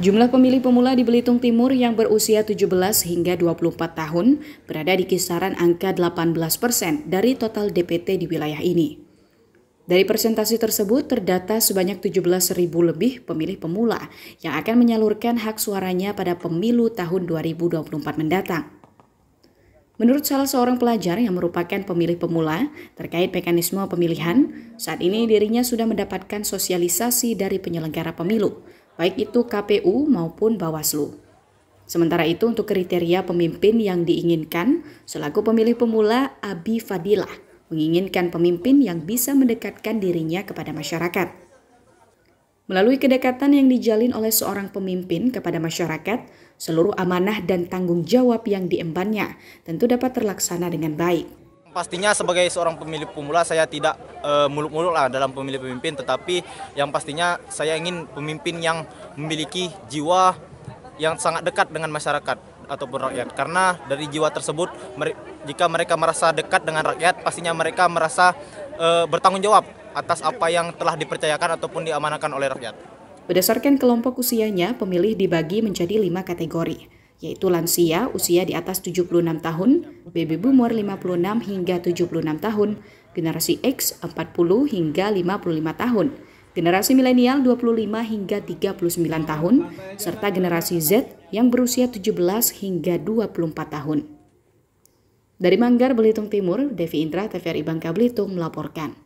Jumlah pemilih pemula di Belitung Timur yang berusia 17 hingga 24 tahun berada di kisaran angka 18 persen dari total DPT di wilayah ini. Dari presentasi tersebut terdata sebanyak 17.000 lebih pemilih pemula yang akan menyalurkan hak suaranya pada pemilu tahun 2024 mendatang. Menurut salah seorang pelajar yang merupakan pemilih pemula terkait mekanisme pemilihan, saat ini dirinya sudah mendapatkan sosialisasi dari penyelenggara pemilu baik itu KPU maupun Bawaslu. Sementara itu untuk kriteria pemimpin yang diinginkan, selaku pemilih pemula Abi Fadilah menginginkan pemimpin yang bisa mendekatkan dirinya kepada masyarakat. Melalui kedekatan yang dijalin oleh seorang pemimpin kepada masyarakat, seluruh amanah dan tanggung jawab yang diembannya tentu dapat terlaksana dengan baik. Pastinya sebagai seorang pemilih pemula saya tidak uh, muluk-muluk lah dalam pemilih pemimpin, tetapi yang pastinya saya ingin pemimpin yang memiliki jiwa yang sangat dekat dengan masyarakat ataupun rakyat. Karena dari jiwa tersebut, jika mereka merasa dekat dengan rakyat, pastinya mereka merasa uh, bertanggung jawab atas apa yang telah dipercayakan ataupun diamanakan oleh rakyat. Berdasarkan kelompok usianya, pemilih dibagi menjadi lima kategori yaitu lansia usia di atas 76 tahun, baby boomer 56 hingga 76 tahun, generasi X 40 hingga 55 tahun, generasi milenial 25 hingga 39 tahun, serta generasi Z yang berusia 17 hingga 24 tahun. Dari Manggar, Belitung Timur, Devi Indra, TVRI Bangka Belitung melaporkan.